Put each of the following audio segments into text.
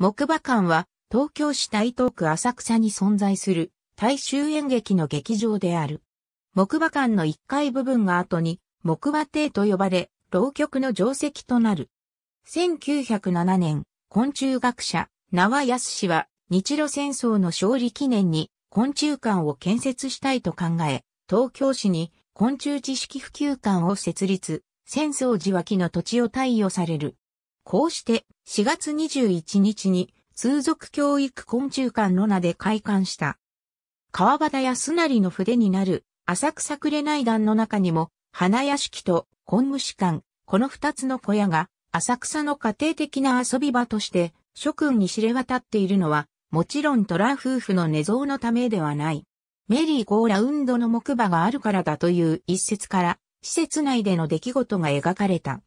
木馬館は東京市台東区浅草に存在する大衆演劇の劇場である。木馬館の1階部分が後に木馬亭と呼ばれ、浪曲の定石となる。1907年、昆虫学者、縄安康氏は日露戦争の勝利記念に昆虫館を建設したいと考え、東京市に昆虫知識普及館を設立、戦争時脇の土地を貸与される。こうして4月21日に通俗教育昆虫館の名で開館した。川端康成の筆になる浅草紅内団の中にも花屋敷と昆虫館、この二つの小屋が浅草の家庭的な遊び場として諸君に知れ渡っているのはもちろんトラ夫婦の寝相のためではない。メリーゴーラウンドの木馬があるからだという一説から施設内での出来事が描かれた。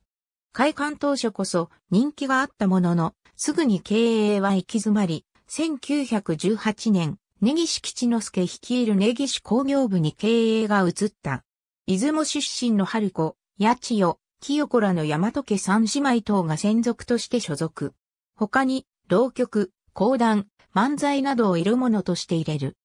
開館当初こそ人気があったものの、すぐに経営は行き詰まり、1918年、根岸吉之助率いる根岸工業部に経営が移った。出雲出身の春子、八千代、清子らの山戸家三姉妹等が専属として所属。他に、浪曲、講談、漫才などを色物として入れる。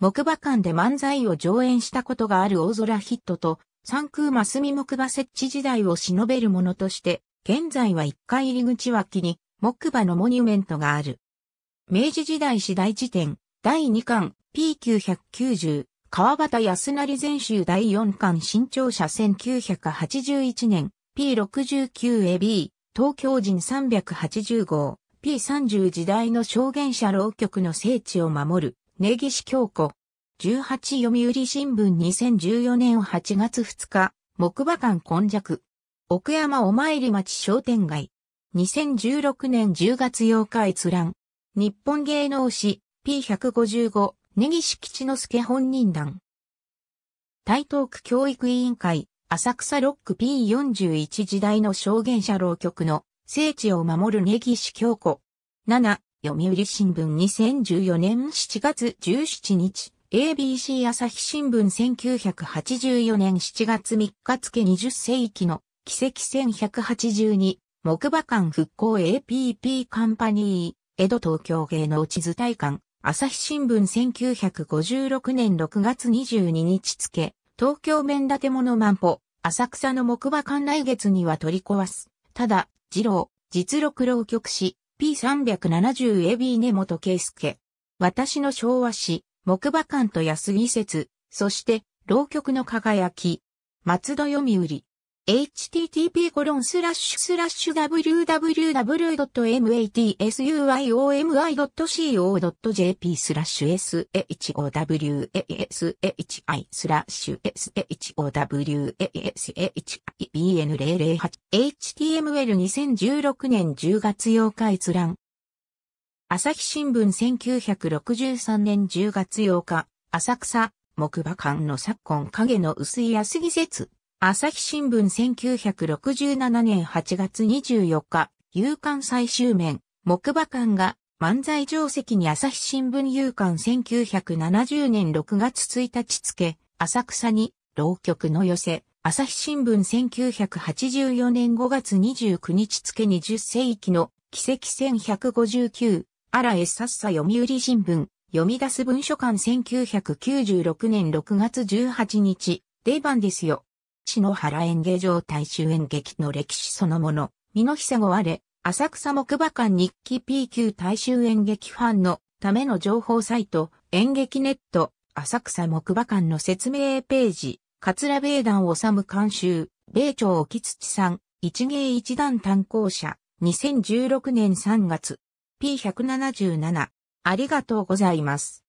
木馬館で漫才を上演したことがある大空ヒットと、三空マスミ木馬設置時代を忍べるものとして、現在は一階入り口脇に木馬のモニュメントがある。明治時代次第辞典第2巻 P990 川端康成全集第4巻新潮社1981年 P69AB 東京人380号 P30 時代の証言者浪曲の聖地を守る根岸京子18読売新聞2014年8月2日、木馬館今弱。奥山お参り町商店街。2016年10月8日閲覧。日本芸能史 P155 根岸吉之助本人団。台東区教育委員会浅草ロック P41 時代の証言者浪曲の聖地を守る根岸京子。7、読売新聞2014年7月17日。ABC 朝日新聞1984年7月3日付20世紀の奇跡1182木馬館復興 APP カンパニー江戸東京芸能地図大館朝日新聞1956年6月22日付東京面建物万歩浅草の木馬館来月には取り壊すただ二郎実録浪曲師 P370AB 根本圭介私の昭和史木馬館と安木説、そして、浪曲の輝き、松戸読売。http www.matsuyomi.co.jp s h o w a s h i スラッシュ showashin008html2016 b 年10月8日閲覧朝日新聞1963年10月8日、浅草、木馬館の昨今影の薄い安木説。朝日新聞1967年8月24日、夕刊最終面、木馬館が漫才定石に朝日新聞夕刊1970年6月1日付、浅草に、浪曲の寄せ、朝日新聞1984年5月29日付20世紀の奇跡1159荒江さっさ読売新聞、読み出す文書館1996年6月18日、出番ですよ。地の原演芸場大衆演劇の歴史そのもの、身の久後あれ、浅草木馬館日記 P 級大衆演劇ファンのための情報サイト、演劇ネット、浅草木馬館の説明ページ、桂米団治監修、米朝沖土さん、一芸一団担当者、2016年3月。P177。ありがとうございます。